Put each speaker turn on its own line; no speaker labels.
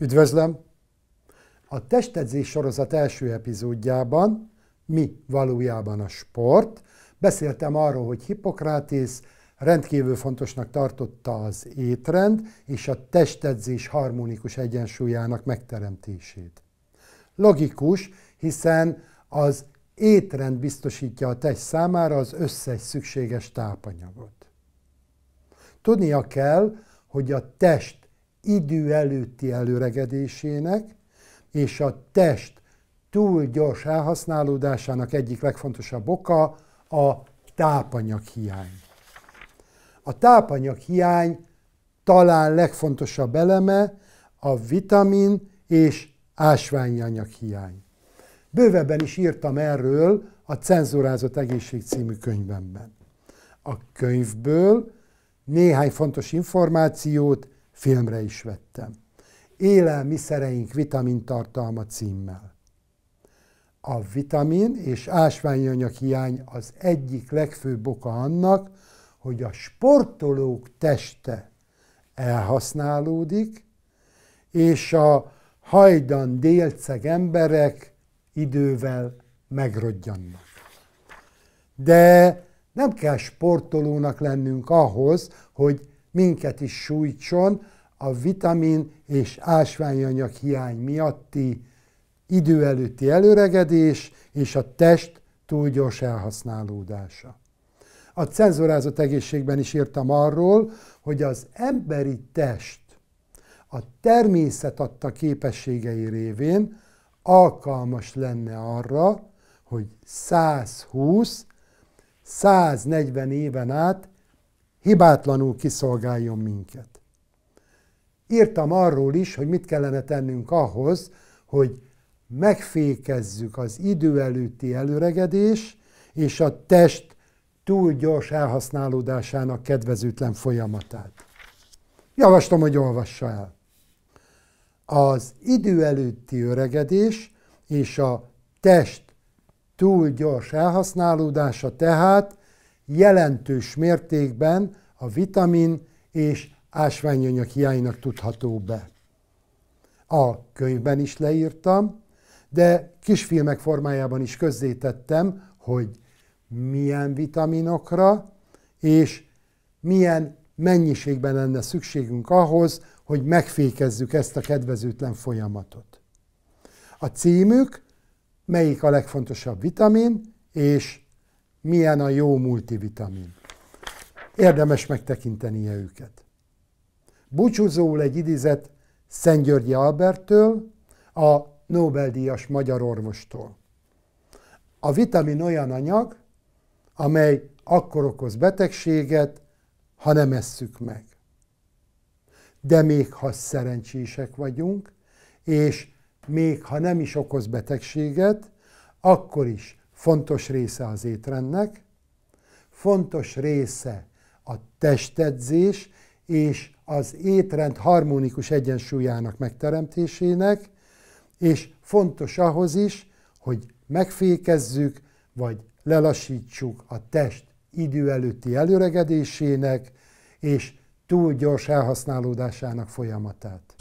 Üdvözlöm! A testedzés sorozat első epizódjában, mi valójában a sport, beszéltem arról, hogy Hippokrátész rendkívül fontosnak tartotta az étrend és a testedzés harmonikus egyensúlyának megteremtését. Logikus, hiszen az étrend biztosítja a test számára az összes szükséges tápanyagot. Tudnia kell, hogy a test idő előtti előregedésének és a test túl gyors elhasználódásának egyik legfontosabb oka a tápanyag hiány. A tápanyag hiány talán legfontosabb eleme a vitamin és ásványanyag hiány. Bővebben is írtam erről a Cenzurázott Egészség című könyvemben. A könyvből néhány fontos információt filmre is vettem. Élelmiszereink vitamintartalma címmel. A vitamin és ásványanyag hiány az egyik legfőbb oka annak, hogy a sportolók teste elhasználódik, és a hajdan délceg emberek idővel megrodjannak. De nem kell sportolónak lennünk ahhoz, hogy minket is sújtson a vitamin és ásványanyag hiány miatti idő előtti előregedés és a test túl gyors elhasználódása. A cenzorázott egészségben is írtam arról, hogy az emberi test a természet adta képességei révén alkalmas lenne arra, hogy 120-140 éven át hibátlanul kiszolgáljon minket. Írtam arról is, hogy mit kellene tennünk ahhoz, hogy megfékezzük az idő előtti előregedés és a test túl gyors elhasználódásának kedvezőtlen folyamatát. Javaslom, hogy olvassa el. Az idő előtti öregedés és a test túl gyors elhasználódása tehát jelentős mértékben a vitamin és ásványanyag hiánynak tudható be. A könyvben is leírtam, de kisfilmek formájában is közzétettem, hogy milyen vitaminokra és milyen mennyiségben lenne szükségünk ahhoz, hogy megfékezzük ezt a kedvezőtlen folyamatot. A címük, melyik a legfontosabb vitamin, és milyen a jó multivitamin. Érdemes megtekintenie őket. Búcsúzóul egy idézet Szent Györgyi Alberttől, a Nobel-díjas magyar orvostól. A vitamin olyan anyag, amely akkor okoz betegséget, ha nem esszük meg. De még ha szerencsések vagyunk, és még ha nem is okoz betegséget, akkor is fontos része az étrendnek, fontos része a testedzés és az étrend harmonikus egyensúlyának megteremtésének, és fontos ahhoz is, hogy megfékezzük, vagy lelassítsuk a test idő előtti előregedésének és túl gyors elhasználódásának folyamatát.